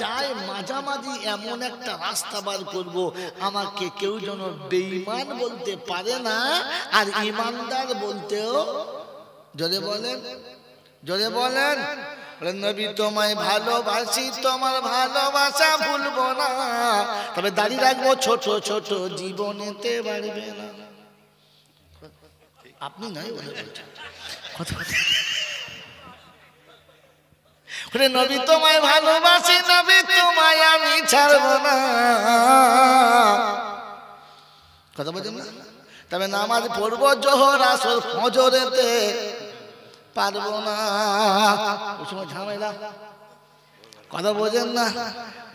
চায় মাঝামাঝি এমন একটা রাস্তা বার করব আমাকে কেউ যেন বেঈমান বলতে পারে না আর ইমানদার বলতেও জোরে বলেন জোরে বলেন নবী তোমায় ভালোবাসি তোমার ভালোবাসা ভুলবো না তবে দাঁড়িয়ে রাখবো ছোট ছোট জীবনেতে পারবে না আপনি নাই কথা নবী তোমায় ভালোবাসি নবী তোমায় আমি ছাড়ব না কথা বলছেন না তবে নামাজ পড়বো জোহর আসল ফজরেতে পারবো না ঝামেলা কথা বোঝেন না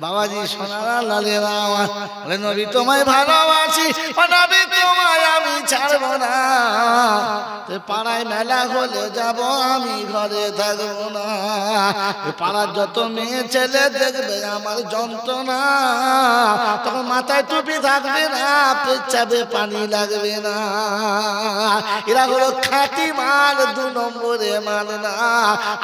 বাবাজি সোনারা লালে আমার বলে তোমায় ভালোবাসি তোমায় আমি ছাড়ব না পাড়ায় মেলা হলে যাব আমি ঘরে থাকব না পাড়ার যত মেয়ে ছেলে দেখবে আমার যন্ত্রণা তখন মাথায় টুপি থাকবে না পেচাবে পানি লাগবে না এরা হলো খাঁটি মাল দু নম্বরে মাল না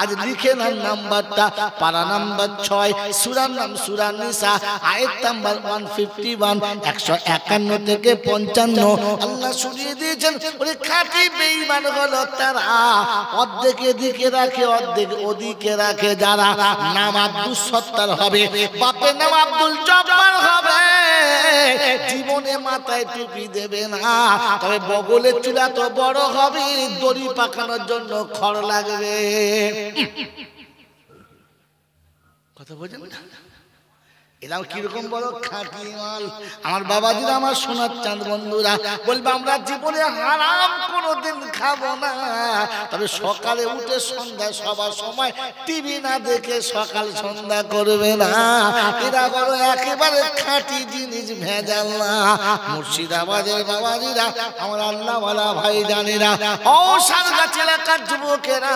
আজ লিখে না নাম্বারটা পাড়া নাম্বার ছয় সুরার নাম সুরান নিসা আয়াত নাম্বার ওয়ান ফিফটি ওয়ান একশো একান্ন থেকে পঞ্চান্ন আল্লাহ শুনিয়ে দিয়েছেন ওই খাঁটি বেঈমান হলো তারা অর্ধেকে দিকে রাখে অর্ধেক ওদিকে রাখে যারা নাম আব্দুল সত্তার হবে বাপের নাম আব্দুল জব্বার হবে জীবনে মাথায় টুপি দেবে না তবে বগলের চুলা তো বড় হবে দড়ি পাকানোর জন্য খড় লাগবে समझ ना এরাও কিরকম বড় খাঁটি মাল আমার বাবাজিরা আমার সোনার চাঁদ বন্ধুরা বলবে আমরা জীবনে হারাম কোনোদিন খাবো না তবে সকালে উঠে সন্ধ্যা সবার সময় টিভি না দেখে সকাল সন্ধ্যা করবে না এরা বলো একেবারে খাঁটি জিনিস ভেজাল না মুর্শিদাবাদের বাবাজিরা আমার আল্লাহওয়ালা ভাই জানেরা অসার গাছ এলাকার যুবকেরা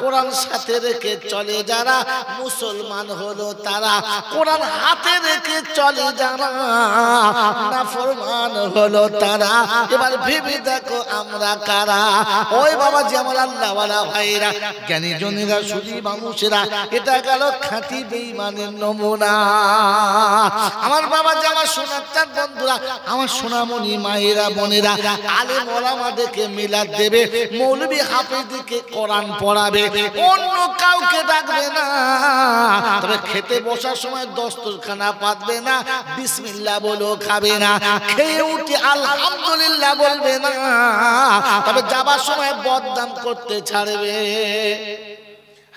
কোরআন সাথে রেখে চলে যারা মুসলমান হলো তারা কোরআন হাতে রেখে চলে যারা না ফরমান হলো তারা এবার ভেবে দেখো আমরা কারা ওই বাবা যেমন আল্লাহওয়ালা ভাইরা জ্ঞানী জনেরা শুধু মানুষেরা এটা গেল খাঁটি বেইমানের নমুনা আমার বাবা যে আমার সোনার চার বন্ধুরা আমার সোনামণি মায়েরা বোনেরা আলে মোলামা দেখে মিলাদ দেবে মৌলবি হাফে দিকে কোরআন পড়াবে অন্য কাউকে ডাকবে না তবে খেতে বসার সময় দশ দস্তরখানা পাতবে না বিসমিল্লা বলো খাবে না খেয়ে উঠে আলহামদুলিল্লাহ বলবে না তবে যাবার সময় বদনাম করতে ছাড়বে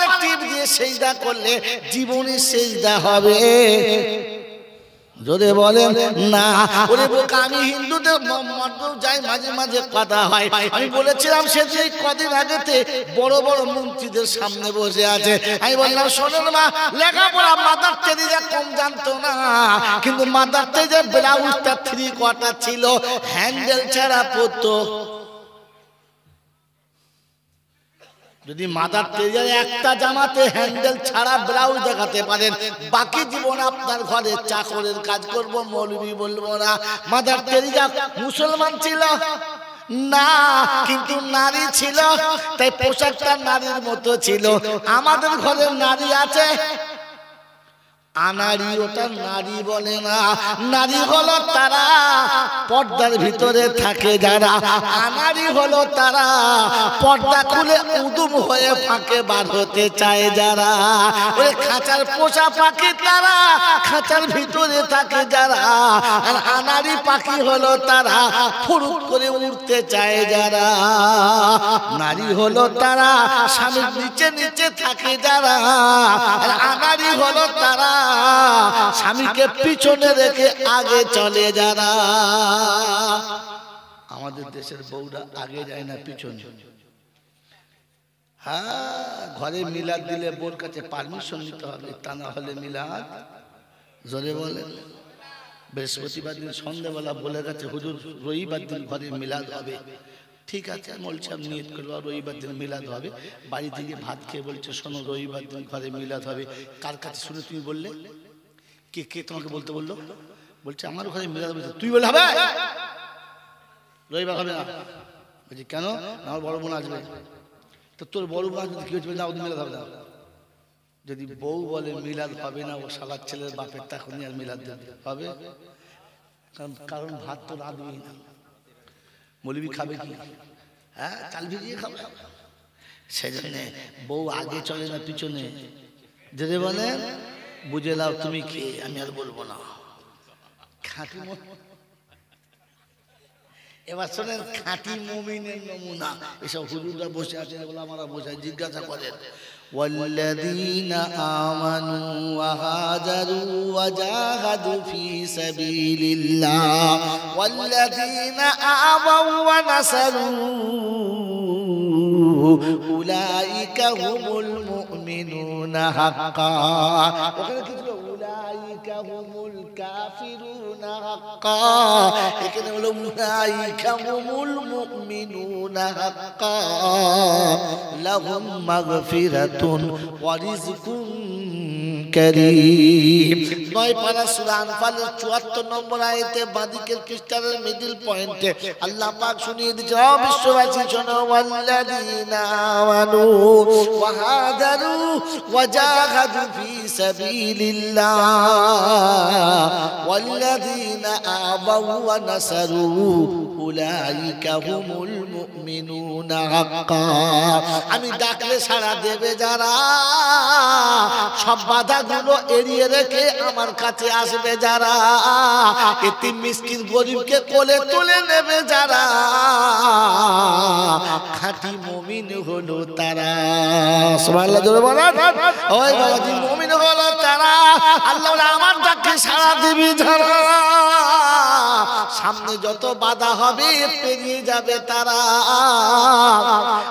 কপালে টিপ দিয়ে সেজদা করলে জীবনে সেজদা হবে যদি বলেন না ওরে বোকা আমি হিন্দুদের মর্দও যাই মাঝে মাঝে কথা হয় আমি বলেছিলাম সে যে কদিন আগেতে বড় বড় মন্ত্রীদের সামনে বসে আছে আমি বললাম শোনেন মা লেখাপড়া মাদার তেরিজা কম জানতো না কিন্তু মাদার তেরিজা ব্লাউজটা থ্রি কটা ছিল হ্যান্ডেল ছাড়া পড়তো যদি মাদার টেরিয়ার একটা জামাতে হ্যান্ডেল ছাড়া ব্লাউজ দেখাতে পারেন বাকি জীবন আপনার ঘরে চাকরের কাজ করব মৌলবি বলবো না মাদার তেরিজা মুসলমান ছিল না কিন্তু নারী ছিল তাই পোশাকটা নারীর মতো ছিল আমাদের ঘরে নারী আছে আনারি ওটা নারী বলে না নারী হলো তারা পর্দার ভিতরে থাকে যারা আনারি হলো তারা পর্দা খুলে উদুম হয়ে ফাঁকে বার হতে চায় যারা ওই খাঁচার পোষা পাখি তারা খাঁচার ভিতরে থাকে যারা আর আনারি পাখি হলো তারা ফুরুক করে উঠতে চায় যারা নারী হলো তারা স্বামীর নিচে নিচে থাকে যারা আর আনারি হলো তারা স্বামীকে পিছনে রেখে আগে চলে যারা আমাদের দেশের বউরা আগে যায় না পিছনে হ্যাঁ, ঘরে মিলাদ দিলে বোর কাছে পারমিশন নিতে হবে তা না হলে মিলাদ জোরে বলে বৃহস্পতিবার দিন সন্ধ্যেবেলা বলে গেছে হুজুর রবিবার দিন ঘরে মিলাদ হবে ঠিক আছে বলছি আমি নিয়ত করবো আর রবিবার দিন মিলাদ হবে বাড়ি থেকে ভাত খেয়ে বলছে শোনো রবিবার দিন ঘরে মিলাদ হবে কার কাছে শুনে তুমি বললে কে কে তোমাকে বলতে বললো বলছে আমার ঘরে মিলাদ বলছে তুই বলে হবে রবিবার হবে না বলছি কেন আমার বড় বোন আসবে তো তোর বড় বোন আসবে কি হচ্ছে না ওদের মিলাদ হবে না যদি বউ বলে মিলাদ হবে না ও সালার ছেলের বাপের তখনই আর মিলাদ হবে কারণ কারণ ভাত তো রাঁধবেই না মলিবি খাবে কি হ্যাঁ চাল ভিজিয়ে খাবে সেজন্যে বউ আগে চলে না পিছনে যদি বলে বুঝে লাও তুমি কে আমি আর বলবো না খাঁটি এবার শোনেন খাঁটি মমিনের নমুনা এসব হুজুরা বসে আছে এগুলো আমরা বসে জিজ্ঞাসা করেন والذين آمنوا وهاجروا وجاهدوا في سبيل الله والذين آووا ونصروا أولئك هم المؤمنون حقا أولئك هم الكافرون হাক্কা এখানে হলো উলাইকা হুমুল মুমিনুনা হাক্কা লাহুম মাগফিরাতুন আল্লাহ শুনিয়ে দিয়েছে ও বিশ্ববাসী শোনো ওয়াল্লাযীনা আমানু ওয়া হাদারু ওয়া الذين آووا ونصروا أولئك هم المؤمنون حقا আমি ডাকলে সাড়া দেবে যারা সব বাধাগুলো এড়িয়ে রেখে আমার কাছে আসবে যারা এতে মিসকিন গরিবকে কোলে তুলে নেবে যারা খাঁটি মমিন হলো তারা সবাই আল্লাহ জোরে ওই বাবাজি মমিন হলো তারা আল্লাহ আমার ডাকে দিবি সামনে যত বাধা হবে পেরিয়ে যাবে তারা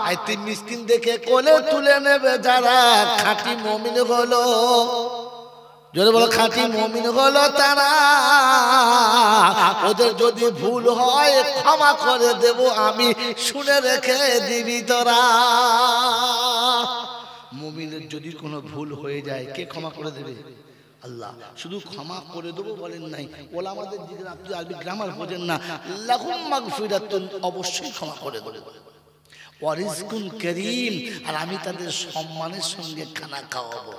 আইতে মিসকিন দেখে কোলে তুলে নেবে যারা খাঁটি মমিন হলো যদি বলো খাঁটি মমিন হলো তারা ওদের যদি ভুল হয় ক্ষমা করে দেব আমি শুনে রেখে দিবি তোরা মুমিনের যদি কোনো ভুল হয়ে যায় কে ক্ষমা করে দেবে আল্লাহ শুধু ক্ষমা করে দেবো বলেন নাই ওলা আমাদের যেদিন আপনি আরবি গ্রামার বোঝেন না অবশ্যই ক্ষমা করে দেবে ওয়ারিজকুন করিম আর আমি তাদের সম্মানের সঙ্গে খানা খাওয়াবো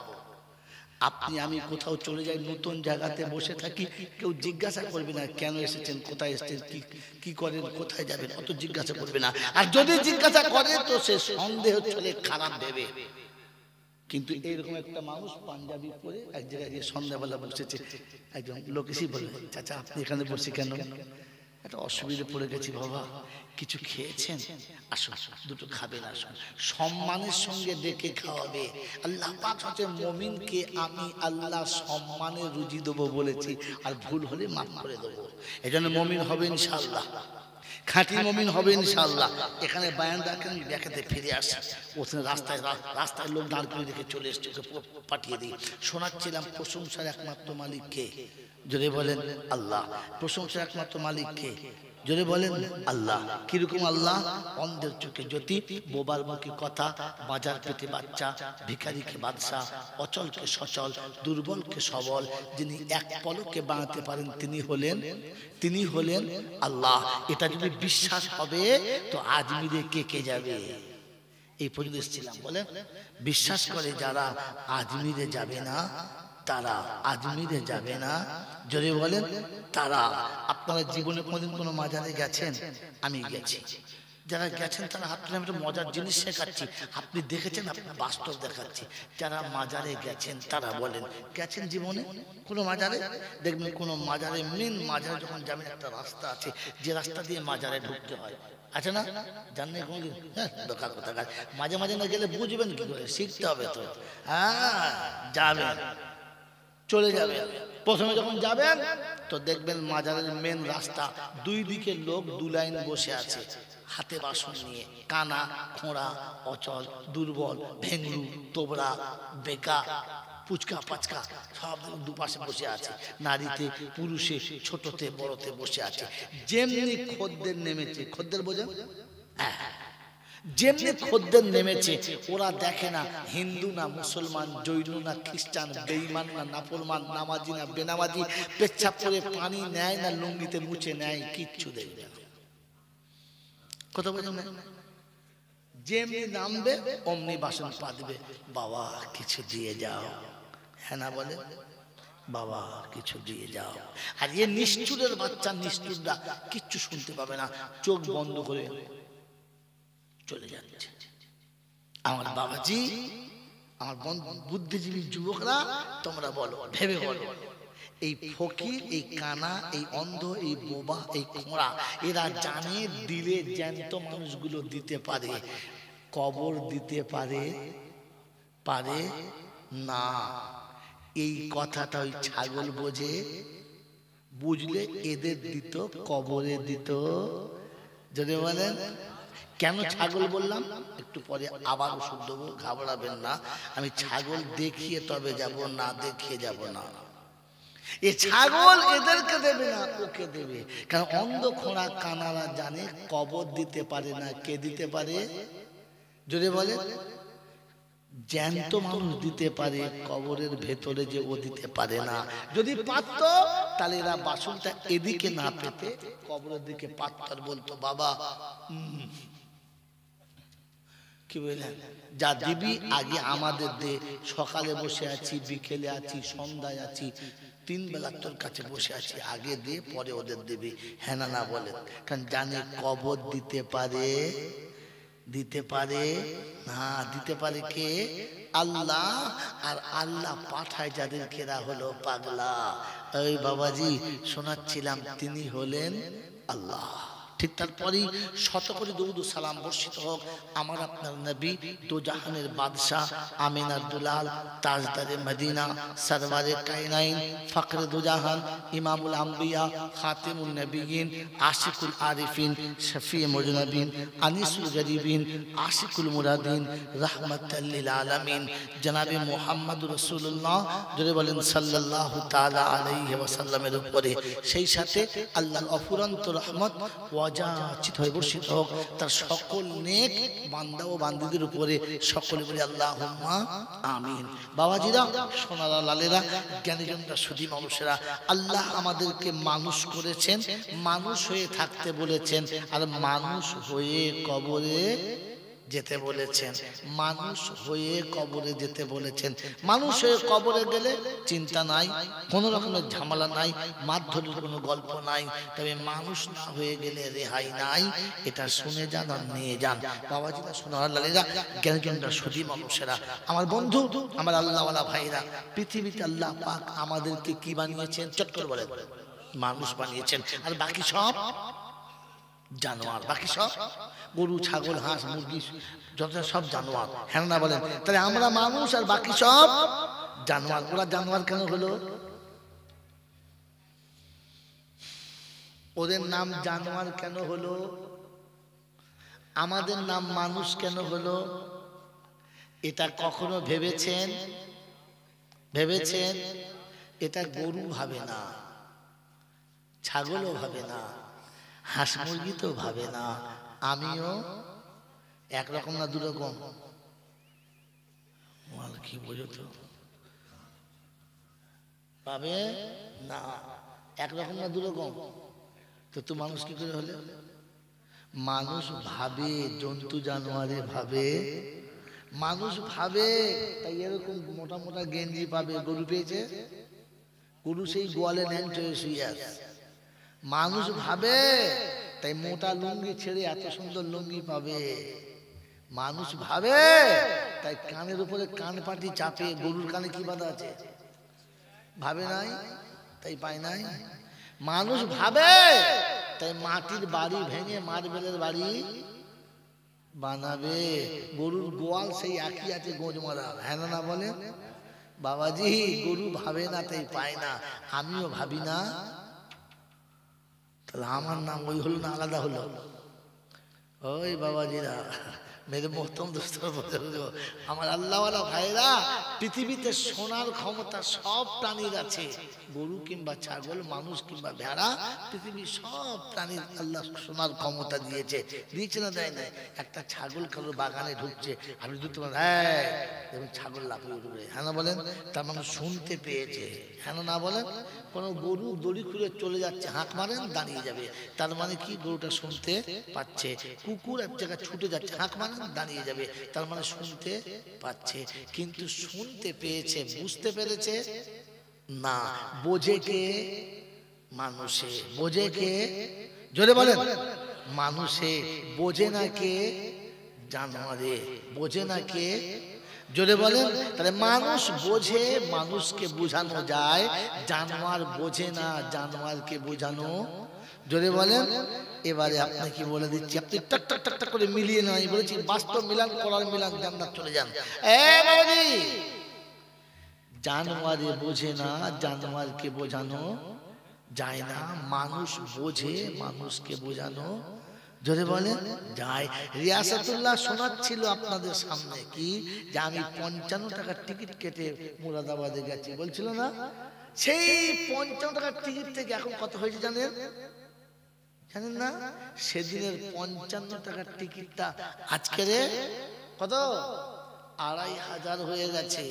আপনি আমি কোথাও চলে যাই নতুন জায়গাতে বসে থাকি কেউ জিজ্ঞাসা করবে না কেন এসেছেন কোথায় এসেছেন কি কি করেন কোথায় যাবেন অত জিজ্ঞাসা করবে না আর যদি জিজ্ঞাসা করে তো সে সন্দেহ চলে খারাপ দেবে কিন্তু এইরকম একটা মানুষ পাঞ্জাবি পরে এক জায়গায় গিয়ে সন্ধ্যাবেলা বসেছে একজন লোক এসে বলে চাচা আচ্ছা, আপনি এখানে বসে কেন একটা অসুবিধা পড়ে গেছি বাবা কিছু খেয়েছেন আসো দুটো খাবেন আসো সম্মানের সঙ্গে ডেকে খাওয়াবে আল্লাহ পাক হচ্ছে মমিনকে আমি আল্লাহ সম্মানে রুজি দেবো বলেছি আর ভুল হলে মাফ করে দেবো এই জন্য মমিন হবে ইনশাআল্লাহ খাঁটি মমিন হবে ইনশাল্লাহ এখানে বায়ান রাখেন আমি ব্যাখাতে ফিরে আসি ওখানে রাস্তায় রাস্তায় লোক দাঁড় করে দেখে চলে এসছে ওকে পাঠিয়ে দিই শোনাচ্ছিলাম প্রশংসার একমাত্র মালিককে যদি বলেন আল্লাহ প্রশংসার একমাত্র মালিককে যদি বলেন আল্লাহ কিরকম আল্লাহ অন্ধের চোখে জ্যোতি বোবার মুখে কথা বাজার পেটে বাচ্চা ভিখারিকে বাদশাহ অচলকে সচল দুর্বলকে সবল যিনি এক পলকে বানাতে পারেন তিনি হলেন তিনি হলেন আল্লাহ এটা যদি বিশ্বাস হবে তো আজমিরে কে কে যাবে এই পর্যন্ত এসেছিলাম বলে বিশ্বাস করে যারা আজমিরে যাবে না তারা আজমিরে যাবে না যদি বলেন তারা আপনারা জীবনে কোনোদিন কোনো মাজারে গেছেন আমি গেছি যারা গেছেন তারা আপনার একটা মজার জিনিস শেখাচ্ছি আপনি দেখেছেন আপনি বাস্তব দেখাচ্ছি যারা মাজারে গেছেন তারা বলেন গেছেন জীবনে কোনো মাজারে দেখবেন কোনো মাজারে মেন মাজারে যখন যাবেন একটা রাস্তা আছে যে রাস্তা দিয়ে মাজারে ঢুকতে হয় আছে না জানলে কোন দোকান কথা মাঝে মাঝে না গেলে বুঝবেন কি করে শিখতে হবে তো হ্যাঁ যাবেন চলে যাবে প্রথমে যখন যাবেন তো দেখবেন মাজারের মেন রাস্তা দুই দিকে লোক দু লাইন বসে আছে হাতে বাসন নিয়ে কানা খোঁড়া অচল দুর্বল ভেঙ্গু তোবড়া বেকা পুচকা পাচকা সব দুপাশে বসে আছে নারীতে পুরুষে ছোটতে বড়তে বসে আছে যেমনি খদ্দের নেমেছে খদ্দের বোঝেন হ্যাঁ, হ্যাঁ। যেমনি খদ্দের নেমেছে ওরা দেখে না হিন্দু না মুসলমান জৈন না খ্রিস্টান বেইমান না নাফরমান নামাজি না বেনামাজি পেচ্ছাপ করে পানি নেয় না লুঙ্গিতে মুছে নেয় কিচ্ছু দেখবে না কথা বলেন যেমনি নামবে অমনি বাসন পাতবে বাবা কিছু দিয়ে যাও হ্যাঁ না বলে বাবা কিছু দিয়ে যাও আর এ নিষ্ঠুরের বাচ্চা নিষ্ঠুররা কিচ্ছু শুনতে পাবে না চোখ বন্ধ করে চলে যাচ্ছে আমার বাবাজি আমার বুদ্ধিজীবী যুবকরা তোমরা বলো ভেবে বলো এই ফকির এই কানা এই অন্ধ এই বোবা এই কোমরা এরা জানে দিলে জ্যান্ত মানুষগুলো দিতে পারে কবর দিতে পারে পারে না এই কথাটা ওই ছাগল বোঝে বুঝলে এদের দিত কবরে দিত যদি বলেন কেন ছাগল বললাম একটু পরে আবার ওষুধ দেবো ঘাবড়াবেন না আমি ছাগল দেখিয়ে তবে যাব না দেখিয়ে যাব না এ ছাগল এদেরকে দেবে না ওকে দেবে কারণ অন্ধ খোঁড়া কানারা জানে কবর দিতে পারে না কে দিতে পারে যদি বলে জ্যান্ত মানুষ দিতে পারে কবরের ভেতরে যে ও দিতে পারে না যদি পাত্র তাহলে এরা বাসনটা এদিকে না পেতে কবরের দিকে পাত্তার বলতো বাবা কি যা দিবি আগে আমাদের দে সকালে বসে আছি বিকেলে আছি সন্ধ্যায় আছি তিন বেলা তোর কাছে বসে আছি আগে দে পরে ওদের দেবে হ্যাঁ না বলে কারণ জানে কবর দিতে পারে দিতে পারে না দিতে পারে কে আল্লাহ আর আল্লাহ পাঠায় যাদের কেরা হলো পাগলা ওই বাবাজি শোনাচ্ছিলাম তিনি হলেন আল্লাহ ঠিক তারপরেই শত করে দৌদ সালাম বর্ষিত হোক আমার আপনার নবী তো জাহানের বাদশাহ আমিন আব্দুলাল তাজদারে মদিনা সরবারে কাইনাইন ফখরে দুজাহান ইমামুল আম্বিয়া খাতেমুল নবীন আশিকুল আরিফিন শফি মজনবিন আনিসুল গরিবিন আশিকুল মুরাদিন রহমতাল্লিল আলমিন জনাবে মোহাম্মদ রসুল্লাহ যদি বলেন সাল্লাহ তালা আলহি ওয়াসাল্লামের উপরে সেই সাথে আল্লাহ অফুরন্ত রহমত ও অযাচিত হয়ে বর্ষিত হোক তার সকল নেক বান্দা ও বান্দিদের উপরে সকলে বলে আল্লাহ আমিন বাবাজিরা সোনারা লালেরা জ্ঞানীজনরা সুধি মানুষেরা আল্লাহ আমাদেরকে মানুষ করেছেন মানুষ হয়ে থাকতে বলেছেন আর মানুষ হয়ে কবরে যেতে বলেছেন মানুষ হয়ে কবরে যেতে বলেছেন মানুষ হয়ে কবরে গেলে চিন্তা নাই কোন রকমের ঝামেলা নাই মাধ্যমে কোনো গল্প নাই তবে মানুষ না হয়ে গেলে রেহাই নাই এটা শুনে যান আর নিয়ে যান যা সোনারা জ্ঞানজনরা সতী মানুষেরা আমার বন্ধু আমার আল্লাহওয়ালা ভাইরা পৃথিবীতে আল্লাহ পাক আমাদেরকে কি বানিয়েছেন চট করে বলে মানুষ বানিয়েছেন আর বাকি সব জানোয়ার বাকি সব গরু ছাগল হাঁস মুরগি যত সব জানোয়ার হ্যাঁ বলেন তাহলে আমরা মানুষ আর বাকি সব জানোয়ার ওরা জানোয়ার কেন হলো ওদের নাম জানোয়ার কেন হলো আমাদের নাম মানুষ কেন হলো এটা কখনো ভেবেছেন ভেবেছেন এটা গরু ভাবে না ছাগলও ভাবে না হাঁস মুরগি তো ভাবে না আমিও একরকম না দুরকম মাল কি বোঝো তো পাবে না একরকম না দুরকম তো তো মানুষ কি করে হলে মানুষ ভাবে জন্তু জানোয়ারে ভাবে মানুষ ভাবে তাই এরকম মোটা মোটা গেঞ্জি পাবে গরু পেয়েছে গরু সেই গোয়ালে নেন হয়ে শুয়ে আছে মানুষ ভাবে তাই মোটা লুঙ্গি ছেড়ে এত সুন্দর লুঙ্গি পাবে মানুষ ভাবে তাই কানের উপরে কান পাটি চাপে গরুর কানে কি বাধা আছে ভাবে নাই তাই পায় নাই মানুষ ভাবে তাই মাটির বাড়ি ভেঙে মারবেলের বাড়ি বানাবে গরুর গোয়াল সেই একই আছে গোঁজ মারা হ্যাঁ না বলে বাবাজি গরু ভাবে না তাই পায় না আমিও ভাবি না তাহলে আমার নাম ওই হলো না আলাদা হলো ওই বাবাজিরা মেয়েদের মহতম দোস্ত আমার আল্লাহওয়ালা ভাইরা পৃথিবীতে সোনার ক্ষমতা সব প্রাণীর আছে গরু কিংবা ছাগল মানুষ কিংবা ভেড়া পৃথিবীর সব প্রাণীর আল্লাহ সোনার ক্ষমতা দিয়েছে দিয়েছে না দেয় না একটা ছাগল কারোর বাগানে ঢুকছে আমি যদি তোমার হ্যাঁ ছাগল লাফিয়ে উঠবে হ্যাঁ না বলেন তার মানে শুনতে পেয়েছে হ্যাঁ না বলেন কোনো গরু দড়ি খুলে চলে যাচ্ছে হাঁক মারেন দাঁড়িয়ে যাবে তার মানে কি গরুটা শুনতে পাচ্ছে কুকুর এক জায়গায় ছুটে যাচ্ছে হাঁক মারেন দাঁড়িয়ে যাবে তার মানে শুনতে পাচ্ছে কিন্তু শুনতে পেয়েছে বুঝতে পেরেছে না বোঝে কে মানুষে বোঝে কে জোরে বলেন মানুষে বোঝে না কে জানোয়ারে বোঝে না কে জোরে বলেন তাহলে মানুষ বোঝে মানুষকে বোঝানো যায় জানোয়ার বোঝে না জানোয়ারকে বোঝানো জোরে বলেন এবারে আপনাকে বলে দিচ্ছি আপনি টাক টাক টাক টাক করে মিলিয়ে আমি বলেছি বাস্তব মিলান করার মিলান জান্নাত চলে যান জানোয়ারে বোঝে না জানোয়ারকে বোঝানো যায় না মানুষ বোঝে মানুষকে বোঝানো যদি বলে যাই রিয়াসতুল্লাহ শোনাচ্ছিল আপনাদের সামনে কি যে আমি পঞ্চান্ন টাকার টিকিট কেটে মুরাদাবাদে গেছি বলছিল না সেই পঞ্চান্ন টাকার টিকিট থেকে এখন কত হয়েছে জানেন জানেন না সেদিনের পঞ্চান্ন টাকার টিকিটটা আজকে কত আড়াই হাজার হয়ে গেছে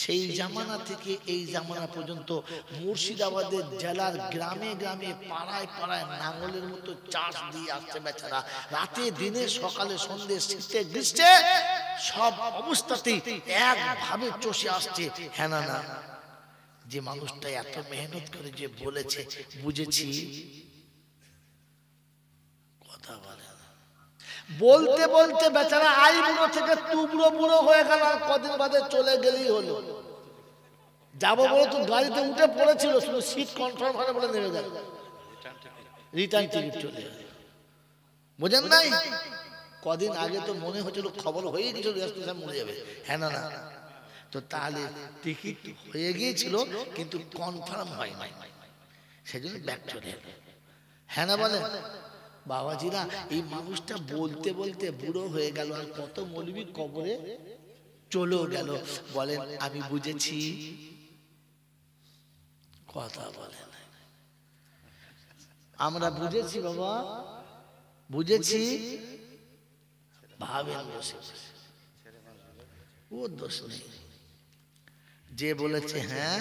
সেই জামানা থেকে এই জামানা পর্যন্ত মুর্শিদাবাদের জেলার গ্রামে গ্রামে পাড়ায় পাড়ায় নাঙলের মতো চাষ দিয়ে আসছে বেচারা রাতে দিনে সকালে সন্ধে শীতে গ্রীষ্মে সব অবস্থাতেই একভাবে চষে আসছে হ্যাঁ না না যে মানুষটা এত মেহনত করে যে বলেছে বুঝেছি কথা বল বলতে বলতে বেচারা আই বুড়ো থেকে তুবড়ো বুড়ো হয়ে গেল আর কদিন বাদে চলে গেলেই হলো যাবো বলে তো গাড়িতে উঠে পড়েছিল শুধু সিট কনফার্ম হয় বলে নেমে গেল রিটার্ন টিকিট চলে গেল বোঝেন নাই কদিন আগে তো মনে হচ্ছিল খবর হয়ে গেছিল মরে যাবে হ্যাঁ না না তো তাহলে টিকিট হয়ে গিয়েছিল কিন্তু কনফার্ম হয় নাই সেজন্য ব্যাক চলে হ্যাঁ না বলে বাবাজিরা এই মানুষটা বলতে বলতে বুড়ো হয়ে গেল আর কত মৌলবি কবরে চলেও গেল বলেন আমি বুঝেছি কথা বলে না আমরা বুঝেছি বাবা বুঝেছি ভাবেন ও দোষ নেই যে বলেছে হ্যাঁ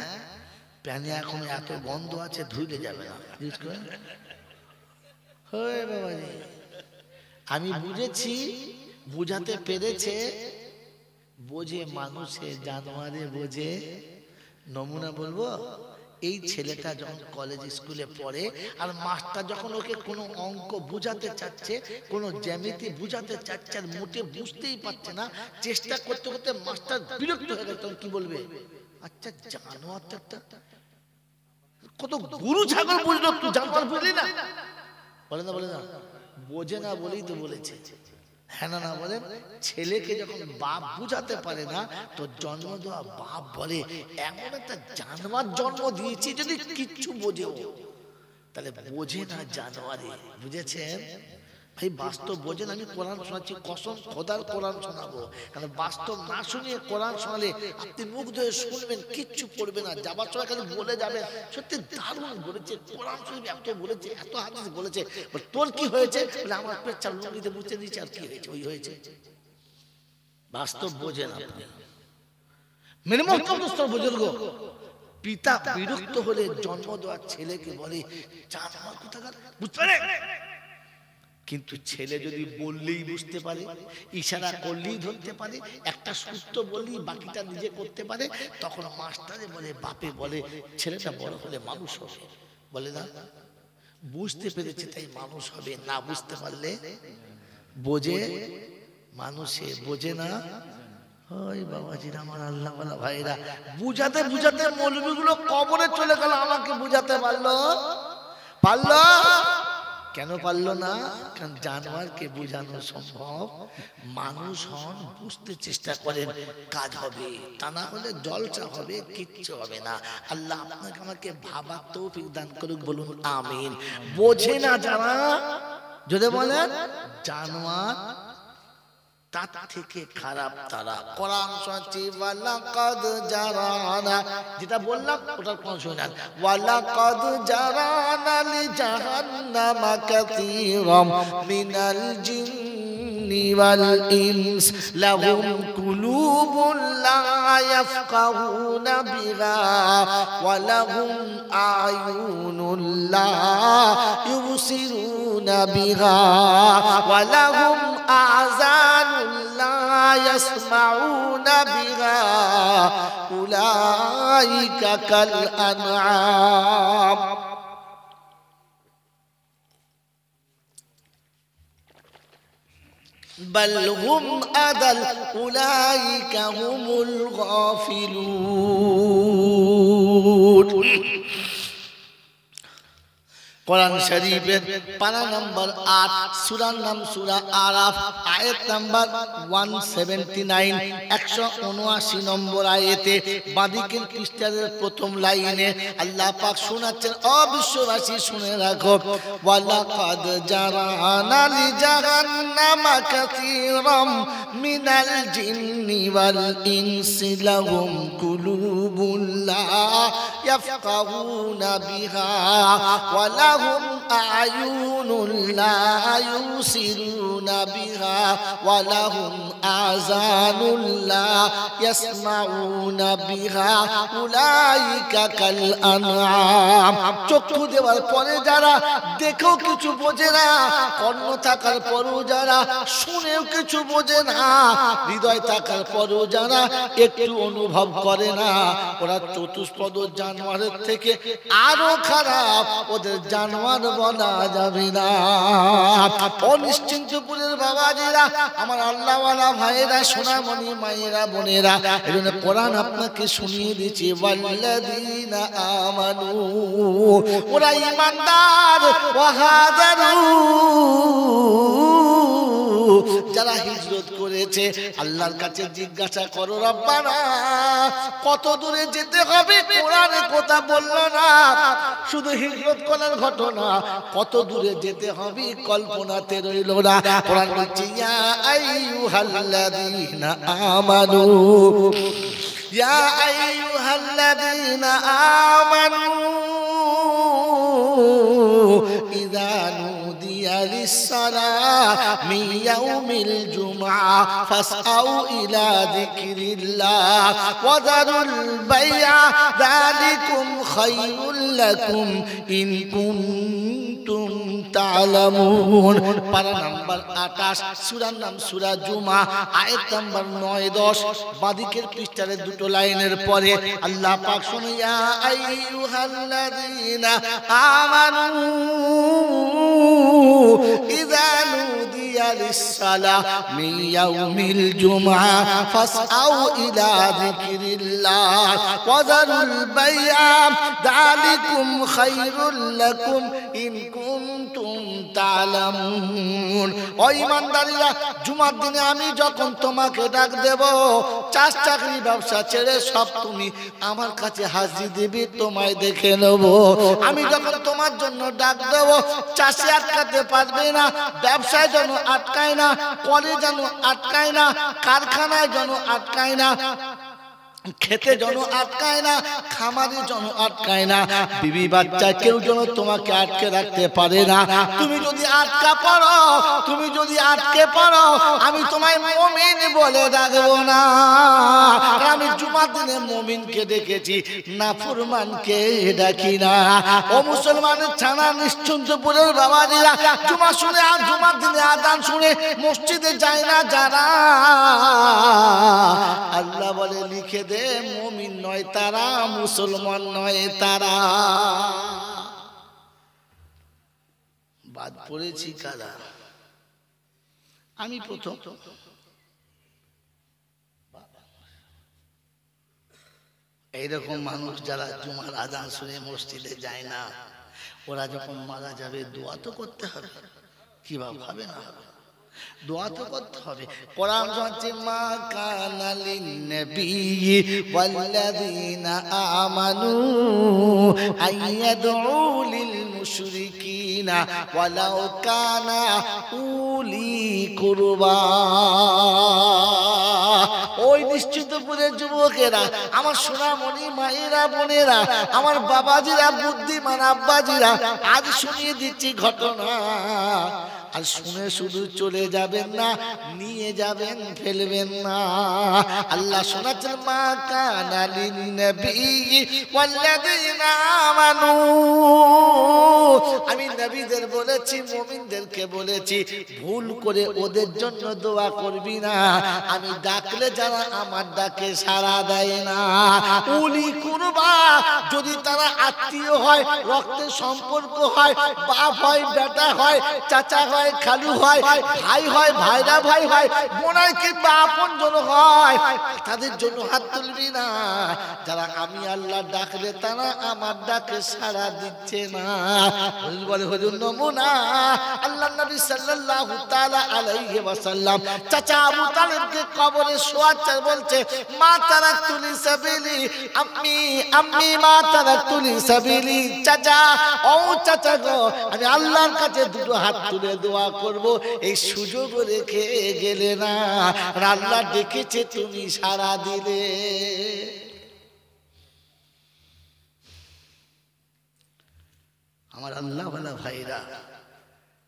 প্যানে এখন এত গন্ধ আছে ধুইলে যাবে না আমি বুঝেছি বুঝাতে পেরেছে বোঝে মানুষের জানোয়ারে বোঝে নমুনা বলবো এই ছেলেটা যখন কলেজ স্কুলে পড়ে আর মাস্টার যখন ওকে কোনো অঙ্ক বুঝাতে চাচ্ছে কোনো জ্যামিতি বুঝাতে চাচ্ছে আর মোটে বুঝতেই পারছে না চেষ্টা করতে করতে মাস্টার বিরক্ত হয়ে গেল তখন কি বলবে আচ্ছা জানোয়ারটা আচ্ছা, কত গুরু ছাগল বুঝলো তুই জানোয়ার বুঝলি না বলে না বলে না বোঝে না বলেই তো বলেছে হ্যাঁ না না বলে ছেলেকে যখন বাপ বুঝাতে পারে না তো জন্ম দেওয়া বাপ বলে এমন একটা জানোয়ার জন্ম দিয়েছি যদি কিচ্ছু বোঝেও তাহলে বোঝে না জানোয়ারে বুঝেছেন ভাই বাস্তব বোঝেন আমি কোরআন শোনাচ্ছি কসম খোদার কোরআন শোনাবো কারণ বাস্তব না শুনিয়ে কোরআন শোনালে আপনি মুখ ধরে শুনবেন কিচ্ছু পড়বে না যাবার সময় খালি বলে যাবে সত্যি দারুণ বলেছে কোরআন শরীফ এত বলেছে এত হাদিস বলেছে তোর কি হয়েছে বলে আমার চার লুঙ্গিতে মুছে দিয়েছে আর কি হয়েছে ওই হয়েছে বাস্তব বোঝেন আপনি মিনিমাম কত বুজুর্গ পিতা বিরক্ত হলে জন্ম দেওয়ার ছেলেকে বলে চা আমার কোথাকার বুঝতে কিন্তু ছেলে যদি বললেই বুঝতে পারে ইশারা করলেই ধরতে পারে একটা সূত্র বললেই বাকিটা নিজে করতে পারে তখন মাস্টারে বলে বাপে বলে ছেলেটা বড় হলে মানুষ হবে বলে না বুঝতে পেরেছে তাই মানুষ হবে না বুঝতে পারলে বোঝে মানুষে বোঝে না ওই বাবাজির আমার আল্লাহ বলা ভাইরা বুঝাতে বুঝাতে মৌলবীগুলো কবরে চলে গেল আমাকে বুঝাতে পারলো পারলো কেন পারল না কারণ জানোয়ারকে বোঝানো সম্ভব মানুষ হন বুঝতে চেষ্টা করেন কাজ হবে তা না হলে জলসা হবে কিচ্ছু হবে না আল্লাহ আপনাকে আমাকে ভাবার তৌফিক দান করুক বলুন আমিন বোঝে না যারা যদি বলেন জানোয়ার তার থেকে খারাপ তারা কোরআন শুনছি ওয়ালাকাদ জারানা যেটা বললাম ওটা কোরআন শুনান ওয়ালাকাদ জারানা লি জাহান্নামা কাসীরাম মিনাল জিন الجن والإنس لهم قلوب لا يفقهون بها ولهم أعين لا يبصرون بها ولهم أعزان لا يسمعون بها أولئك كالأنعام بل هم أذل أولئك هم الغافلون কোরআন শরীফের পারা নাম্বার আট সুরার নাম সুরা আরাফ আয়ের নাম্বার ওয়ান সেভেন্টি নাইন একশো উনআশি নম্বর আয়েতে বাঁদিকের খ্রিস্টানের প্রথম লাইনে আল্লাহ পাক শোনাচ্ছেন অবিশ্ববাসী শুনে রাখো ওয়ালাকাদ জারানা লি জাহান্নামা কাসীরাম মিনাল জিন্নি ওয়াল ইনসি লাহুম কুলুবুল্লাহ ইয়াফকাহুনা বিহা ওয়ালা لهم أعين لا يبصرون بها ولهم آذان لا يسمعون بها أولئك كالأنعام চক্ষু দেওয়ার পরে যারা দেখেও কিছু বোঝে না কর্ণ থাকার পরেও যারা শুনেও কিছু বোঝে না হৃদয় থাকার পরেও যারা একটু অনুভব করে না ওরা চতুষ্পদ জানোয়ারের থেকে আরো খারাপ ওদের জান জানোয়ার বলা যাবে না ও নিশ্চিন্তপুরের বাবাজিরা আমার আল্লাহওয়ালা ভাইয়েরা সোনামণি মায়েরা বোনেরা এই কোরআন আপনাকে শুনিয়ে দিচ্ছি বাল্লাদিনা আমানু ওরা ইমানদার ও ওয়াহাদারু যারা হিজরত করেছে আল্লাহর কাছে জিজ্ঞাসা করো রব্বানা কত দূরে যেতে হবে কোরআন কথা বললো না শুধু হিজরত করার ঘটনা কত দূরে যেতে হবে কল্পনাতে রইল না কোরআন বলছে ইয়া আইয়ুহাল্লাযীনা আমানু ইয়া আইয়ুহাল্লাযীনা আমানু الصلاة من يوم الجمعة فاسعوا إلى ذكر الله وذروا البيع ذلكم خير لكم إن كنتم তালামুন পারা নাম্বার 28 সূরার নাম সূরা জুমা আয়াত নাম্বার 9 10 বাদিকের পৃষ্ঠারে দুটো লাইনের পরে আল্লাহ পাক শুনিয়া আইয়ুহাল্লাযীনা আমানু ইযা নুদিয়া লিস-সালাহ মিন ইয়াউমিল জুমআ ফাসআউ ইলা যিকরিল্লাহ ওয়া যারুল বাইআ যালিকুম খায়রুল তালামুন ও ইমানদারিরা জুমার দিনে আমি যখন তোমাকে ডাক দেব চাষ চাকরি ব্যবসা ছেড়ে সব তুমি আমার কাছে হাজির দিবি তোমায় দেখে নেব আমি যখন তোমার জন্য ডাক দেব চাষে আটকাতে পারবে না ব্যবসায় যেন আটকায় না কলে যেন আটকায় না কারখানায় যেন আটকায় না খেতে জন আটকায় না খামারে জন আটকায় না বিবি বাচ্চা কেউ যেন তোমাকে আটকে রাখতে পারে না তুমি যদি আটকা পড়ো তুমি যদি আটকে পড়ো আমি তোমায় মমিন বলে ডাকবো না আমি জুমার দিনে মমিনকে দেখেছি ফুরমানকে ডাকি না ও মুসলমানের ছানা নিশ্চন্দপুরের বাবা দিলা জুমা শুনে আর জুমার দিনে আদান শুনে মসজিদে যায় না যারা আল্লাহ বলে লিখে দে যে মমিন নয় তারা মুসলমান নয় তারা বাদ পড়েছি কারা আমি প্রথম এইরকম মানুষ যারা জুমার আদান শুনে মসজিদে যায় না ওরা যখন মারা যাবে দোয়া তো করতে হবে কি ভাবে না হবে দোয়া তো করতে হবে কোরআন হচ্ছে মা কানালিন নবী আমানু আইয়াদউ লিল মুশরিকিনা ওয়ালাউ কানা উলি কুরবা ওই নিশ্চিতপুরের যুবকেরা আমার সোনামণি মায়েরা বোনেরা আমার বাবাজিরা বুদ্ধিমান আব্বাজিরা আজ শুনিয়ে দিচ্ছি ঘটনা আর শুনে শুধু চলে যাবেন না নিয়ে যাবেন ফেলবেন না আল্লাহ শোনাচ্ছেন মা কানালিন নবী আমি নবীদের বলেছি মোমিনদেরকে বলেছি ভুল করে ওদের জন্য দোয়া করবি না আমি ডাকলে যারা আমার ডাকে সারা দেয় না উলি কুরবা যদি তারা আত্মীয় হয় রক্তের সম্পর্ক হয় বাপ হয় বেটা হয় চাচা হয় হয় খালু হয় ভাই হয় ভাইরা ভাই হয় মনে কিংবা আপন জন হয় তাদের জন্য হাত তুলবি না যারা আমি আল্লাহ ডাকলে তারা আমার ডাকে সাড়া দিচ্ছে না বলে হজুর নমুনা আল্লাহ নবী চাচা আবু তালেবকে কবরে বলছে মা তারা তুলি সাবিলি মা তারা তুলি সাবিলি চাচা ও চাচা গো আমি আল্লাহর কাছে দুটো হাত তুলে দোয়া করব এই সুযোগ রেখে গেলে না রান্না ডেকেছে তুমি সারা দিলে আমার আল্লাহওয়ালা ভাইরা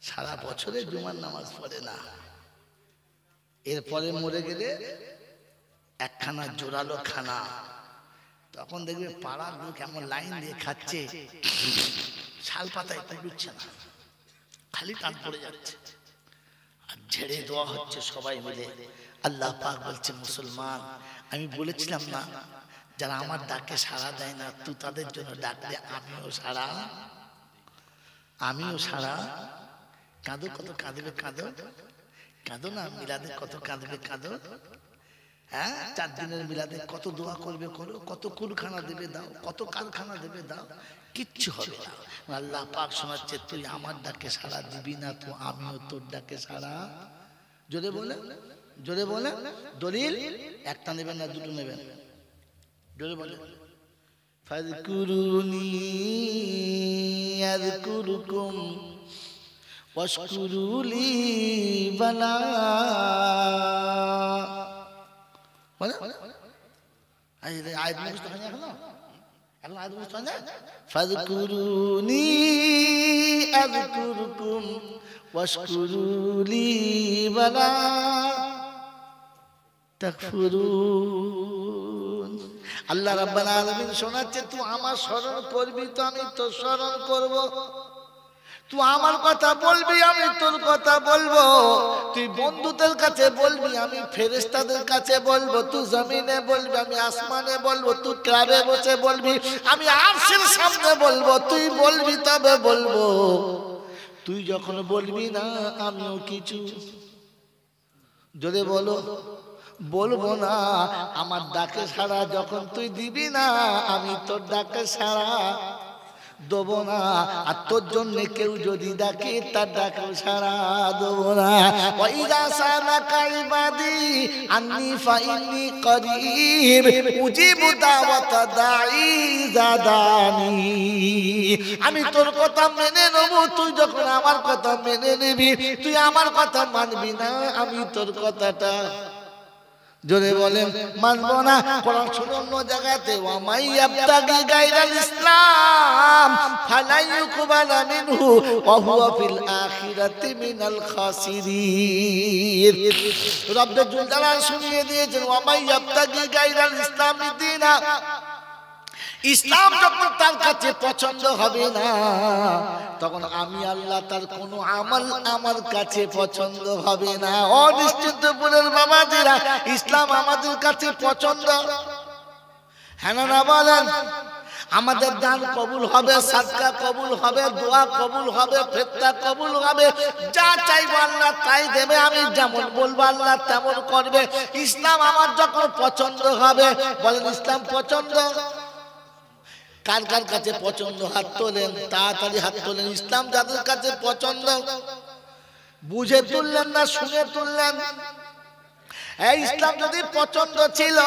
সারা বছরে জুমার নামাজ পড়ে না এরপরে মরে গেলে একখানা জোরালো খানা তখন দেখবে পাড়ার লোক এমন লাইন দিয়ে খাচ্ছে শাল পাতায় তাই না খালি টান পড়ে যাচ্ছে আর ঝেড়ে দেওয়া হচ্ছে সবাই মিলে আল্লাহ পাক বলছে মুসলমান আমি বলেছিলাম না যারা আমার ডাকে সাড়া দেয় না তু তাদের জন্য ডাকলে আমিও সাড়া আমিও সাড়া কাঁদো কত কাঁদবে কাঁদো কাঁদো না মিলাদে কত কাঁদবে কাঁদো হ্যাঁ চার দিনের মিলাদে কত দোয়া করবে করো কত কুলখানা দেবে দাও কত কারখানা দেবে দাও কিচ্ছু হবে না আল্লাহ পাক শোনাচ্ছে তুই আমার ডাকে সাড়া দিবি না তো আমিও তোর ডাকে সাড়া জোরে বলে জোরে বলে দলিল একটা নেবেন না দুটো নেবেন জোরে বলে فاذكروني আযকুরুকুম ওয়াশকুরুলি বালা বলে আয় আয় মুখস্থ হয়নি আল্লাহ বুঝছেন না শোনাচ্ছে তুই আমার স্মরণ করবি তো আমি তোর স্মরণ করবো তুই আমার কথা বলবি আমি তোর কথা বলবো তুই বন্ধুদের কাছে বলবি আমি ফেরেস্তাদের কাছে বলবো তুই জমিনে বলবি আমি আসমানে বলবো তুই ক্লাবে বসে বলবি আমি আরশের সামনে বলবো তুই বলবি তবে বলবো তুই যখন বলবি না আমিও কিছু যদি বলো বলবো না আমার ডাকে সারা যখন তুই দিবি না আমি তোর ডাকে সারা দেবো না আর তোর জন্য কেউ যদি ডাকে তার ডাকেও সারা দেবো না ওই গাছানা কাইবাদি আন্নি ফাইনি করিব উজিবু দাই জাদানি আমি তোর কথা মেনে নেব তুই যখন আমার কথা মেনে নেবি তুই আমার কথা মানবি না আমি তোর কথাটা যদি বলে মানবো না কোরআন অন্য জায়গাতে ইসলাম ফালা ইউকবালা মিনহু ওয়া হুয়া মিনাল খাসিরিন রব্বে জুল শুনিয়ে দিয়েছেন ওয়ামাই ইয়াবতাগি গায়রাল ইসলাম দিনা ইসলাম যখন তার কাছে পছন্দ হবে না তখন আমি আল্লাহ তার কোনো আমল আমার কাছে পছন্দ হবে না বাবা বাবাজিরা ইসলাম আমাদের কাছে পছন্দ হ্যাঁ না হ্যাঁ বলেন আমাদের দান কবুল হবে সাদকা কবুল হবে দোয়া কবুল হবে ফেতনা কবুল হবে যা চাইবো আল্লাহ তাই দেবে আমি যেমন বলবো আল্লাহ তেমন করবে ইসলাম আমার যখন পছন্দ হবে বলেন ইসলাম পছন্দ কার কার কাছে পছন্দ হাত তোলেন তাড়াতাড়ি হাত তোলেন ইসলাম যাদের কাছে পছন্দ বুঝে তুললেন না শুনে তুললেন এই ইসলাম যদি পছন্দ ছিল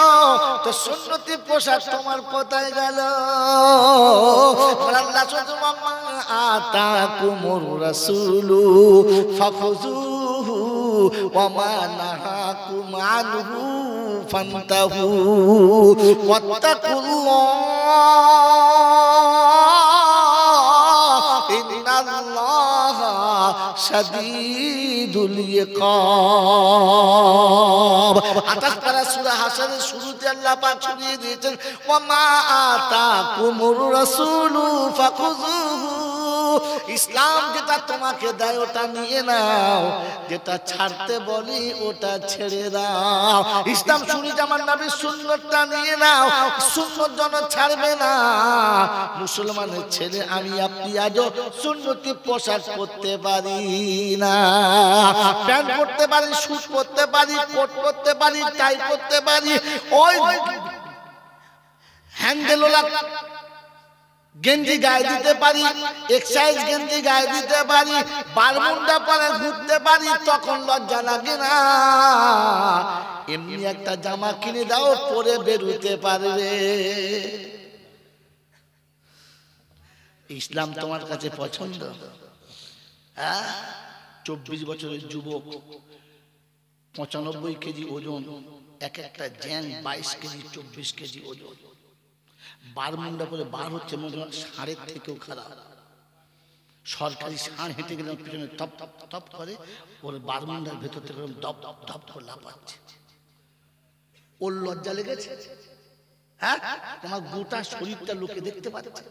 তো সুন্নতি পোশাক তোমার কোথায় গেল আল্লাহ আতা কুমুর রাসুলু ফাফুজু وما نهاكم عنه فانتهوا واتقوا الله শাদীদুল ইকাব 28 পারা সূরা হাশরের শুরুতে আল্লাহ পাক ছড়িয়ে দিয়েছেন ওয়া মা আতাকুমুর রাসূলু ফাখুযুহু ইসলাম যেটা তোমাকে দেয় ওটা নিয়ে নাও যেটা ছাড়তে বলি ওটা ছেড়ে দাও ইসলাম শুনি আমার নবীর সুন্নতটা নিয়ে নাও সুন্নত জন ছাড়বে না মুসলমানের ছেলে আমি আপনি আজও সুন্নতি পোশাক করতে পারি না প্যান্ট পরতে পারি শুট পরতে পারি কোট পরতে পারি টাই করতে পারি ওই হ্যান্ডেলোলা গেঞ্জি গায়ে দিতে পারি এক্সারসাইজ গেঞ্জি গায়ে দিতে পারি বারমুন্ডা পরে ঘুরতে পারি তখন লজ্জা লাগে না এমনি একটা জামা কিনে দাও পরে বেরুতে পারবে ইসলাম তোমার কাছে পছন্দ হ্যাঁ চব্বিশ বছরের যুবক পঁচানব্বই কেজি ওজন এক একটা জ্যান বাইশ কেজি চব্বিশ কেজি ওজন মুন্ডা করে বার হচ্ছে মনে হয় ষাঁড়ের থেকেও খারাপ সরকারি ষাঁড় হেঁটে গেলাম পিছনে টপ টপ টপ করে ওর মুন্ডার ভেতর থেকে দপ দপ দপ করে লাফাচ্ছে ওর লজ্জা লেগেছে হ্যাঁ তোমার গোটা শরীরটা লোকে দেখতে পাচ্ছে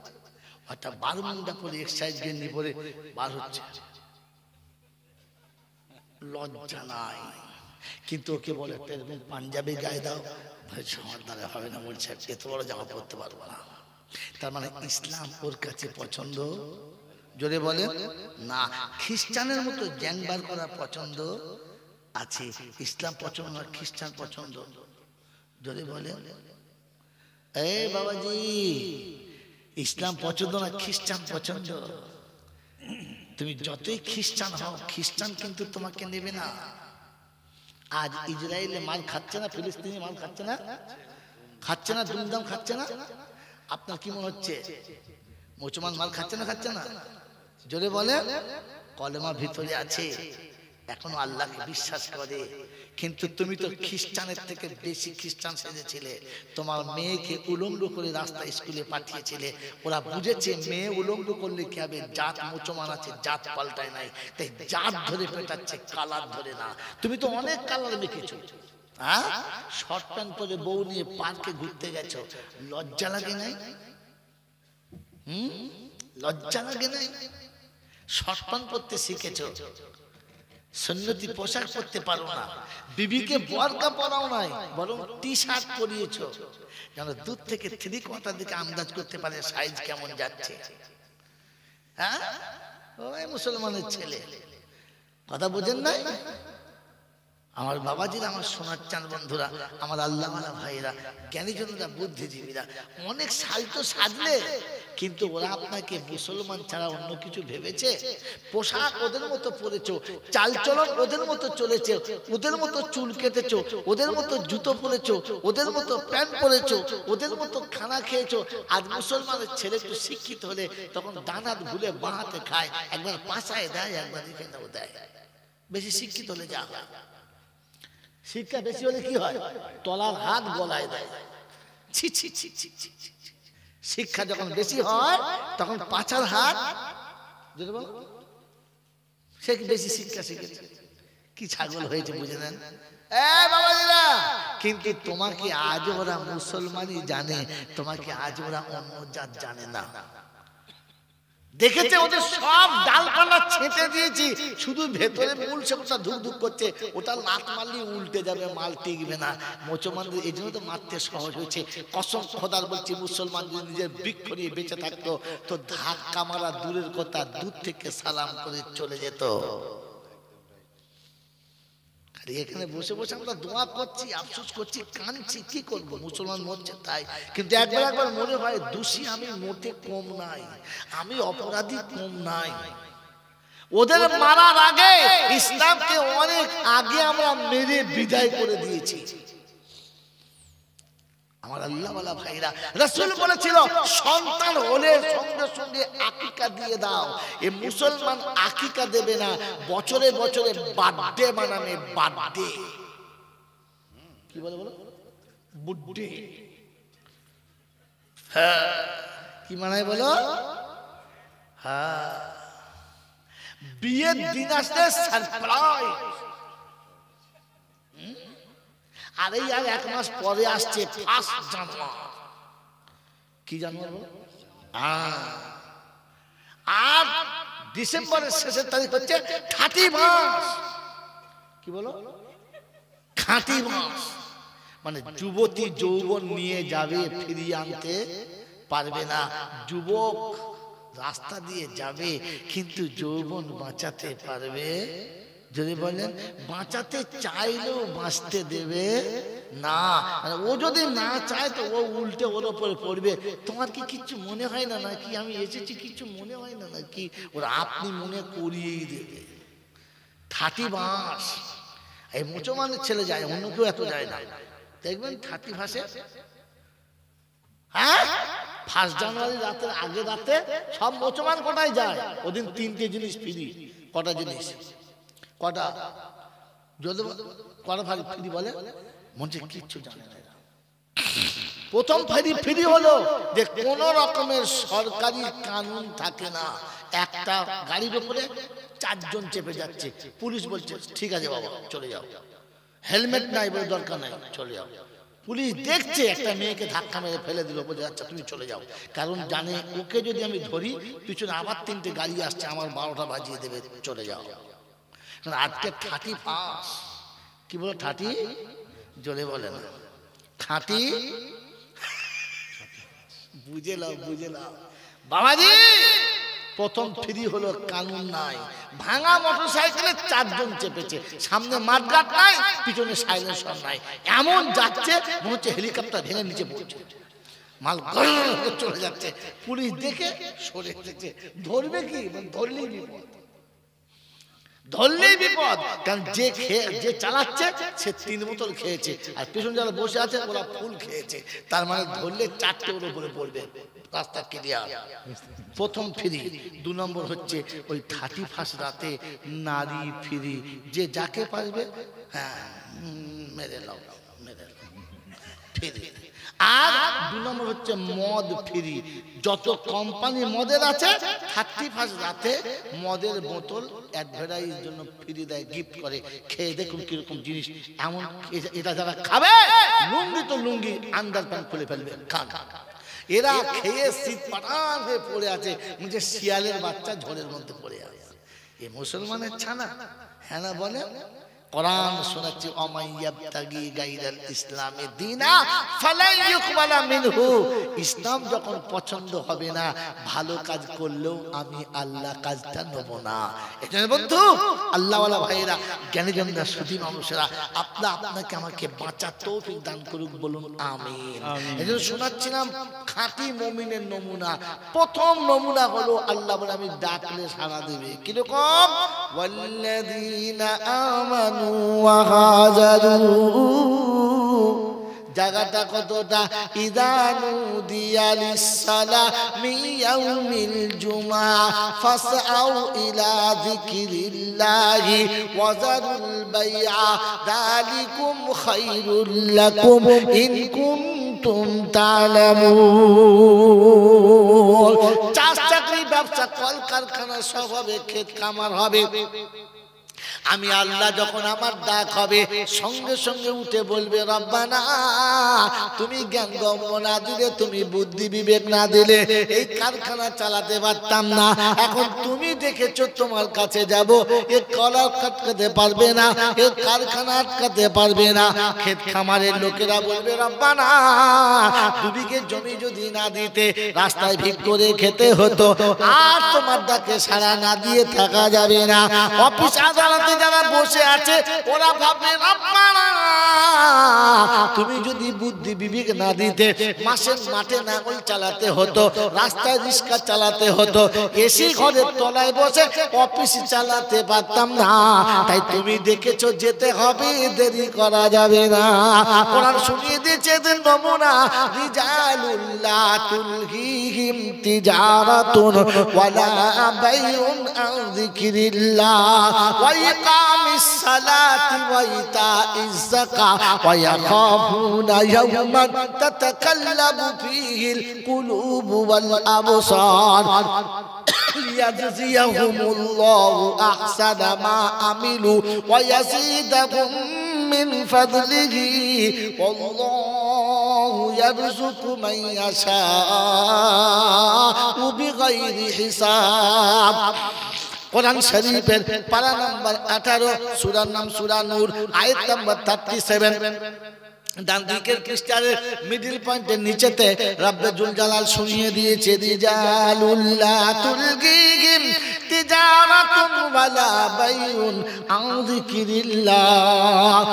একটা বারমুন্ডা পরে এক্সারসাইজ গেন্দি পরে বার হচ্ছে লজ্জা নাই কিন্তু ওকে বলে পাঞ্জাবি গায়ে দাও আমার দ্বারা হবে না বলছে এত বড় জামা পড়তে পারবো না তার মানে ইসলাম ওর কাছে পছন্দ জোরে বলে না খ্রিস্টানের মতো জ্যাংবার করা পছন্দ আছে ইসলাম পছন্দ আর খ্রিস্টান পছন্দ জোরে বলে এ বাবাজি ইসলাম পছন্দ না খ্রিস্টান পছন্দ তুমি যতই খ্রিস্টান হও খ্রিস্টান কিন্তু তোমাকে নেবে না আজ ইসরায়েলে মাল খাচ্ছে না ফিলিস্তিনি মাল খাচ্ছে না খাচ্ছে না দুমদাম খাচ্ছে না আপনার কি মনে হচ্ছে মুসলমান মাল খাচ্ছে না খাচ্ছে না জোরে বলে কলেমা ভিতরে আছে এখনো আল্লাহকে বিশ্বাস করে কিন্তু তুমি তো খ্রিস্টানের থেকে বেশি খ্রিস্টান সেজেছিলে তোমার মেয়েকে উলঙ্গ করে রাস্তা স্কুলে পাঠিয়েছিলে ওরা বুঝেছে মেয়ে উলঙ্গ করলে কি হবে জাত মুচমান আছে জাত পাল্টায় নাই তাই জাত ধরে পেটাচ্ছে কালার ধরে না তুমি তো অনেক কালার দেখেছো হ্যাঁ শর্ট প্যান্ট পরে বউ নিয়ে পার্কে ঘুরতে গেছো লজ্জা লাগে নাই হুম লজ্জা লাগে নাই শর্ট প্যান্ট পরতে শিখেছো সন্ন্যতি পোশাক পরতে পারো না বিবিকে বরকা পরাও নাই বরং টি শার্ট পরিয়েছ যেন দূর থেকে থ্রি কোয়ার্টার দিকে আন্দাজ করতে পারে সাইজ কেমন যাচ্ছে হ্যাঁ? হ্যাঁ ওই মুসলমানের ছেলে কথা বোঝেন নাই আমার বাবাজিরা আমার সোনার চান বন্ধুরা আমার আল্লাহ ভাইরা জনরা বুদ্ধিজীবীরা অনেক সাল তো সাজলে কিন্তু ওরা আপনাকে মুসলমান ছাড়া অন্য কিছু ভেবেছে পোশাক ওদের মতো পরেছ চালচলন ওদের মতো চলেছে ওদের মতো চুল কেটেছ ওদের মতো জুতো পরেছ ওদের মতো প্যান্ট পরেছ ওদের মতো খানা খেয়েছ আর মুসলমানের ছেলে একটু শিক্ষিত হলে তখন দানা ভুলে বাঁহাতে খায় একবার পাশায় দেয় একবার দেয় বেশি শিক্ষিত হলে যা হয় শীতটা বেশি হলে কি হয় তলার হাত গলায় দেয় শিক্ষা যখন বেশি হয় তখন পাচার হাত সে কি বেশি শিক্ষা শিখেছে কি ছাগল হয়েছে বুঝে নেন কিন্তু তোমাকে আজ ওরা মুসলমানই জানে তোমাকে আজ ওরা অন্য জাত জানে না দেখেছে ওদের সব ডালপালা ছেঁটে দিয়েছি শুধু ভেতরে মূল সেগুলো ধুক ধুক করছে ওটা লাত মারলি উল্টে যাবে মাল টিকবে না মুসলমান এই জন্য তো মারতে সহজ হয়েছে কসম খোদার বলছি মুসলমান যদি নিজের বৃক্ষ নিয়ে বেঁচে থাকতো তো ধাক্কা মারা দূরের কথা দূর থেকে সালাম করে চলে যেত এখানে বসে বসে আমরা দোয়া করছি আফসোস করছি কানছি কি করবো মুসলমান মরছে তাই কিন্তু একবার একবার মনে হয় দোষী আমি মোটে কম নাই আমি অপরাধী কম নাই ওদের মারার আগে ইসলামকে অনেক আগে আমরা মেরে বিদায় করে দিয়েছি আমার আল্লাহওয়ালা ভাইরা রসুল বলেছিল সন্তান হলে সঙ্গে সঙ্গে আকিকা দিয়ে দাও এ মুসলমান আকিকা দেবে না বছরে বছরে বাড্ডে মানাবে বাড্ডে কি বলে বলো বুড্ডে হ্যাঁ কি মানায় বলো হ্যাঁ বিয়ের দিন আসতে সারপ্রাইজ আর এই আর এক মাস পরে আসছে ফার্স্ট কি জানুয়ার আর ডিসেম্বরের শেষের তারিখ হচ্ছে খাঁটি মাস কি বলো খাঁটি মাস মানে, মানে যুবতী যৌবন নিয়ে যাবে ফিরিয়ে আনতে পারবে না যুবক রাস্তা দিয়ে যাবে কিন্তু যৌবন বাঁচাতে পারবে যদি বলেন বাঁচাতে চাইলেও বাঁচতে দেবে না মানে ও যদি না চায় তো ও উল্টে ওর ওপরে পড়বে তোমার কি কিচ্ছু মনে হয় না নাকি আমি এসেছি কিচ্ছু মনে হয় না নাকি ওর আপনি মনে করিয়েই দেবে থাটি বাঁশ এই মুসলমানের ছেলে যায় অন্য কেউ এত যায় না দেখবেন থাটি ভাষে হ্যাঁ ফার্স্ট জানুয়ারি রাতের আগে রাতে সব মুসলমান কটাই যায় ওদিন তিনটে জিনিস ফিরি কটা জিনিস কটা যত কটা ফাঁড়ি ফিরি বলে মঞ্চে কিচ্ছু জানে না প্রথম ফেরি ফিরি হলো যে কোন রকমের সরকারি কানুন থাকে না একটা গাড়ির উপরে চারজন চেপে যাচ্ছে পুলিশ বলছে ঠিক আছে বাবা চলে যাও হেলমেট নাই বলে দরকার নাই চলে যাও পুলিশ দেখছে একটা মেয়েকে ধাক্কা মেরে ফেলে দিল বলে আচ্ছা তুমি চলে যাও কারণ জানে ওকে যদি আমি ধরি পিছনে আবার তিনটে গাড়ি আসছে আমার বারোটা বাজিয়ে দেবে চলে যাও যাও আজকে থার্টি পাস কি বলে থার্টি জোরে বলে না থার্টি বুঝে নাও বুঝে নাও বাবাজি প্রথম ফ্রি হলো কানুন নাই ভাঙা মোটর সাইকেলে চারজন চেপেছে সামনে মাঠঘাট নাই পিছনে সাইলেন্সার নাই এমন যাচ্ছে মনে হচ্ছে হেলিকপ্টার ভেঙে নিচে পড়ছে মাল চলে যাচ্ছে পুলিশ দেখে সরে যাচ্ছে ধরবে কি ধরলেই বিপদ ধরলেই বিপদ কারণ যে খেয়ে যে চালাচ্ছে সে তিন বোতল খেয়েছে আর পেছন যারা বসে আছে ওরা ফুল খেয়েছে তার মানে ধরলে চারটে ওর উপরে পড়বে রাস্তা ক্লিয়ার প্রথম ফিরি দু নম্বর হচ্ছে ওই থার্টি ফার্স্ট রাতে নারী ফিরি যে যাকে পারবে হ্যাঁ মেরে লাও মেরে লাও ফিরি আর দু নম্বর হচ্ছে মদ ফ্রি যত কোম্পানি মদের আছে থার্টি ফার্স্ট রাতে মদের বোতল অ্যাডভার্টাইজ জন্য ফ্রি দেয় গিফট করে খেয়ে দেখুন কিরকম জিনিস এমন এটা যারা খাবে লুঙ্গি তো লুঙ্গি আন্দার প্যান্ট খুলে ফেলবে খা খা এরা খেয়ে শীত পাঠান হয়ে পড়ে আছে যে শিয়ালের বাচ্চা ঝড়ের মধ্যে পড়ে আছে এ মুসলমানের ছানা হ্যাঁ না বলে কোরআন শোনাচ্ছি অমাইয়াবতাগি গাইরাল ইসলামে দিনা ফালাই ইউকবালা মিনহু ইসলাম যখন পছন্দ হবে না ভালো কাজ করলেও আমি আল্লাহ কাজটা নেব না এজন্য বন্ধু আল্লাহওয়ালা ভাইয়েরা জ্ঞানীজনরা সুধী মানুষেরা আপনা আপনাকে আমাকে বাঁচার তৌফিক দান করুক বলুন আমিন এজন্য শোনাচ্ছিলাম খাঁটি মমিনের নমুনা প্রথম নমুনা হলো আল্লাহ বলে আমি ডাকলে সাড়া দেবে কিরকম والذين آمنوا জায়গাটা কতটা ইদানু দিয়ালিস সালা মিল জুমা ফাসআউ ইলা যিকরিল্লাহি ওয়াজারুল বাইআ যালিকুম খায়রুল লাকুম ইন কুনতুম তা'লামুন চাষ চাকরি ব্যবসা কলকারখানা সব হবে ক্ষেত কামার হবে আমি আল্লাহ যখন আমার দাগ হবে সঙ্গে সঙ্গে উঠে বলবে রব্বানা তুমি জ্ঞান গম্য না দিলে তুমি বুদ্ধি বিবেক না দিলে এই কারখানা চালাতে পারতাম না এখন তুমি দেখেছো তোমার কাছে যাব এ কলা কাটকাতে পারবে না এ কারখানা আটকাতে পারবে না ক্ষেত খামারের লোকেরা বলবে রব্বানা দুদিকে জমি যদি না দিতে রাস্তায় ভিক করে খেতে হতো আর তোমার ডাকে সারা না দিয়ে থাকা যাবে না অফিস আদালতে পাশে যারা বসে আছে ওরা ভাববে তুমি যদি বুদ্ধি বিবেক না দিতে মাসের মাঠে নাগল চালাতে হতো রাস্তায় রিক্সা চালাতে হতো এসি ঘরের তলায় বসে অফিস চালাতে পারতাম না তাই তুমি দেখেছো যেতে হবে দেরি করা যাবে না ওরা শুনিয়ে দিয়েছে যে নমুনা রিজালুল্লাহ তুলহিহিম তিজারাতুন ওয়ালা বাইউন আন যিকরিল্লাহ إقام الصلاة وإيتاء الزكاة ويخافون يوما تتقلب فيه القلوب والأبصار ليجزيهم الله أحسن ما عملوا ويزيدهم من فضله والله يرزق من يشاء بغير حساب কোরআন শরীফের পারা নাম্বার আঠারো সুরার নাম সুরা নূর আয়াত নাম্বার থার্টি সেভেন ডান দিকের ক্রিস্টালের মিডিল পয়েন্টের নিচেতে রাব্বে জুলজালাল শুনিয়ে দিয়েছে দিজালুল্লাহ তুলগিহিম তিজারাতুন ওয়ালা বাইউন আন যিকরিল্লাহ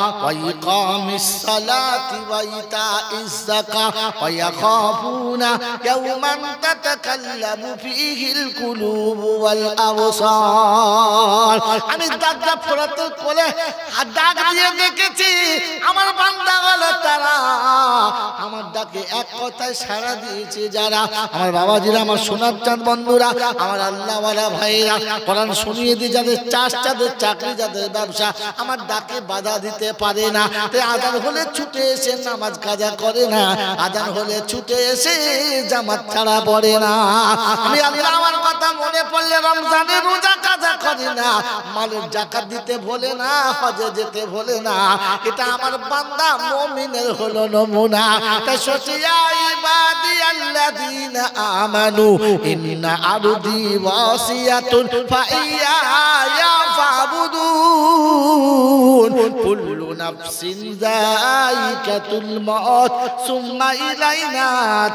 সালাতি ইয়াওমান তাতাকাল্লামু ফীহিল কুলুব ওয়াল আবসার আমি ফোরাতের কোলে হাত দাগ দিয়ে দেখেছি আমার বান্দা হলো তারা আমার ডাকে বাধা দিতে পারে না আদান হলে ছুটে এসে নামাজ কাজা করে না আদান হলে ছুটে এসে জামাত ছাড়া পড়ে না আমি আল্লাহ আমার কথা মনে পড়লে রমজানে রোজা কাজা করে না মানুষ জাকাত দিতে ভোলে না হজে যেতে ভোলে না এটা আমার বান্দা মমি মুমিনের হলো নমুনা তা সচিয়া ইবাদি আমানু ইন্না আরদি ওয়াসিয়াতুন ফাইয়া ফাবুদুন কুল্লু নাফসিন যায়িকাতুল মউত সুম্মা ইলাইনা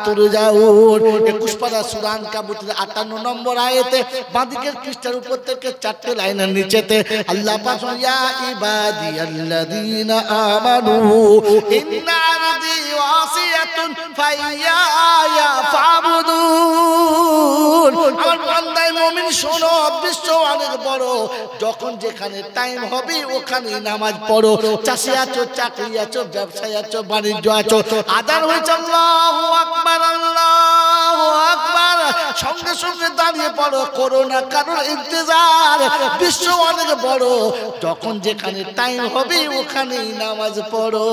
তুরজাউন 21 পারা সূরা আনকাবুতের 58 নম্বর আয়াতে বাঁদিকের পৃষ্ঠার উপর থেকে চারটে লাইনের নিচেতে আল্লাহ পাক ইয়া ইবাদি আল্লাযীনা আমানু إن أرضي واسعة فإياي فاعبدون বান্দায় মমিন শোনো বিশ্ব অনেক বড় যখন যেখানে টাইম হবে ওখানে নামাজ পড়ো চাষি আছো চাকরি আছো ব্যবসায় আছো বাণিজ্য আছো আদার হয়ে আল্লাহু সঙ্গে সঙ্গে দাঁড়িয়ে পড়ো করোনা কারোর ইন্তজার বিশ্ব অনেক বড় যখন যেখানে টাইম হবে ওখানেই নামাজ পড়ো